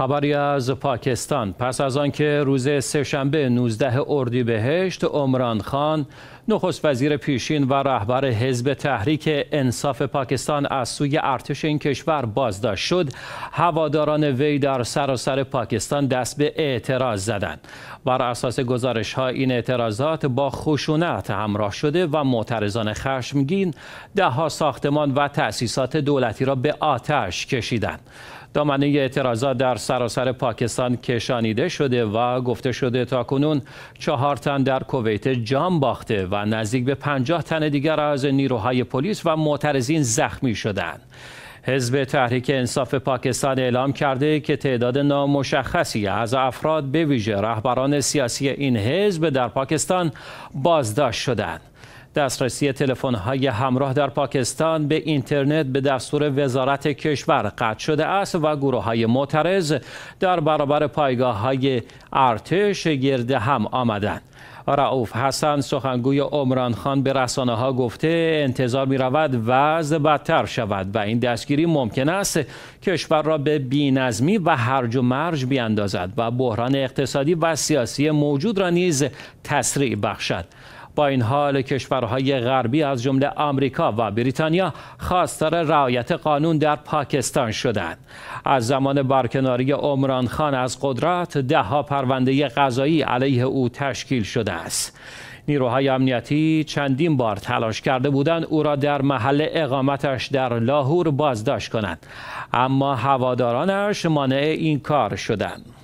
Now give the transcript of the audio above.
خبری از پاکستان پس از آنکه روز سهشنبه 19 اردیبهشت عمران خان نخست وزیر پیشین و رهبر حزب تحریک انصاف پاکستان از سوی ارتش این کشور بازداشت شد هواداران وی در سراسر پاکستان دست به اعتراض زدند بر اساس گزارش ها این اعتراضات با خشونت همراه شده و معترضان خشمگین دهها ساختمان و تأسیسات دولتی را به آتش کشیدند دامنه اعتراضات در سراسر پاکستان کشانیده شده و گفته شده تا کنون چهار تن در کویت جان باخته و نزدیک به پنجاه تن دیگر از نیروهای پلیس و معترضین زخمی شدند. حزب تحریک انصاف پاکستان اعلام کرده که تعداد نامشخصی از افراد به ویژه رهبران سیاسی این حزب در پاکستان بازداشت شدند. دسترسی تلفن های همراه در پاکستان به اینترنت به دستور وزارت کشور قطع شده است و گروه های معترض در برابر پایگاه های ارتش گرده هم آمدند. رعوف حسن سخنگوی عمران خان به رسانه ها گفته انتظار می رود وضع بدتر شود و این دستگیری ممکن است کشور را به بینظمی و هرج و مرج بیاندازد و بحران اقتصادی و سیاسی موجود را نیز تسریع بخشد با این حال کشورهای غربی از جمله آمریکا و بریتانیا خواستار رعایت قانون در پاکستان شدند از زمان برکناری عمران خان از قدرت دهها پرونده قضایی علیه او تشکیل شده است نیروهای امنیتی چندین بار تلاش کرده بودند او را در محل اقامتش در لاهور بازداشت کنند اما هوادارانش مانع این کار شدند